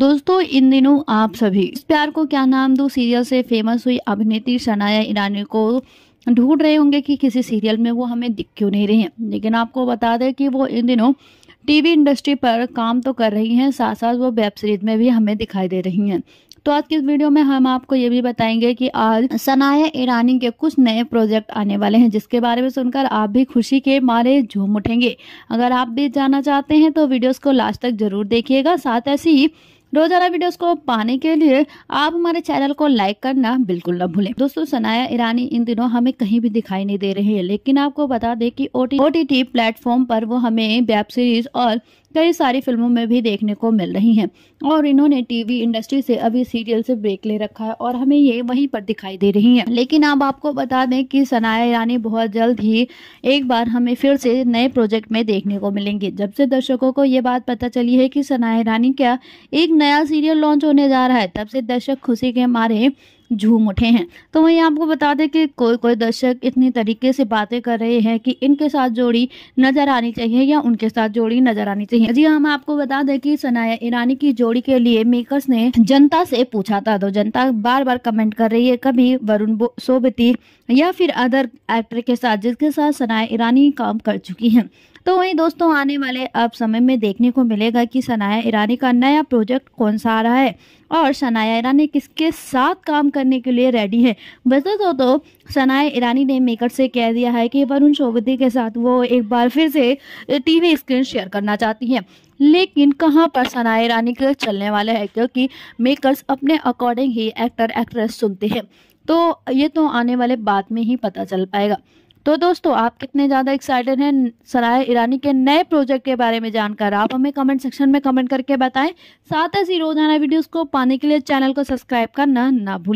दोस्तों इन दिनों आप सभी इस प्यार को क्या नाम दो सीरियल से फेमस हुई अभिनेत्री सनाया ईरानी को ढूंढ रहे होंगे कि किसी सीरियल में वो हमें दिख क्यों नहीं रही हैं लेकिन आपको बता दें कि वो इन दिनों टीवी इंडस्ट्री पर काम तो कर रही हैं साथ साथ वो वेब सीरीज में भी हमें दिखाई दे रही हैं तो आज की इस वीडियो में हम आपको ये भी बताएंगे कि आज सनाया ईरानी के कुछ नए प्रोजेक्ट आने वाले हैं जिसके बारे में सुनकर आप भी खुशी के मारे झूम उठेंगे अगर आप भी जाना चाहते हैं तो वीडियोज को लास्ट तक जरूर देखिएगा साथ ऐसी ही रोजाना वीडियोस को पाने के लिए आप हमारे चैनल को लाइक करना बिल्कुल न भूलें दोस्तों सनाया ईरानी इन दिनों हमें कहीं भी दिखाई नहीं दे रहे है लेकिन आपको बता दें कि ओ टी प्लेटफॉर्म पर वो हमें वेब सीरीज और कई सारी फिल्मों में भी देखने को मिल रही हैं और इन्होंने टीवी इंडस्ट्री से अभी सीरियल से ब्रेक ले रखा है और हमें ये वहीं पर दिखाई दे रही हैं लेकिन अब आपको बता दें कि सनाया ईरानी बहुत जल्द ही एक बार हमें फिर से नए प्रोजेक्ट में देखने को मिलेंगी जब से दर्शकों को ये बात पता चली है कि सनाया ईरानी क्या एक नया सीरियल लॉन्च होने जा रहा है तब से दर्शक खुशी के मारे झूम उठे हैं तो वहीं आपको बता दें कि कोई कोई दर्शक इतनी तरीके से बातें कर रहे हैं कि इनके साथ जोड़ी नजर आनी चाहिए या उनके साथ जोड़ी नजर आनी चाहिए जी हाँ, हम आपको बता दें कि सनाया ईरानी की जोड़ी के लिए मेकर्स ने जनता से पूछा था तो जनता बार बार कमेंट कर रही है कभी वरुण सोबती या फिर अदर एक्टर के साथ जिसके साथ सनाया ईरानी काम कर चुकी है तो वहीं दोस्तों आने वाले अब समय में देखने को मिलेगा कि सनाया ईरानी का नया प्रोजेक्ट कौन सा आ रहा है और सनाया ईरानी किसके साथ काम करने के लिए रेडी है वैसे तो तो सनाया ईरानी ने मेकर से कह दिया है कि वरुण सोबती के साथ वो एक बार फिर से टीवी स्क्रीन शेयर करना चाहती हैं लेकिन कहाँ पर सनाया ईरानी के चलने वाले हैं क्योंकि मेकर्स अपने अकॉर्डिंग ही एक्टर एक्ट्रेस सुनते हैं तो ये तो आने वाले बाद में ही पता चल पाएगा तो दोस्तों आप कितने ज़्यादा एक्साइटेड हैं सराय ईरानी के नए प्रोजेक्ट के बारे में जानकर आप हमें कमेंट सेक्शन में कमेंट करके बताएं साथ ही रोजाना वीडियोस को पाने के लिए चैनल को सब्सक्राइब करना ना भूलें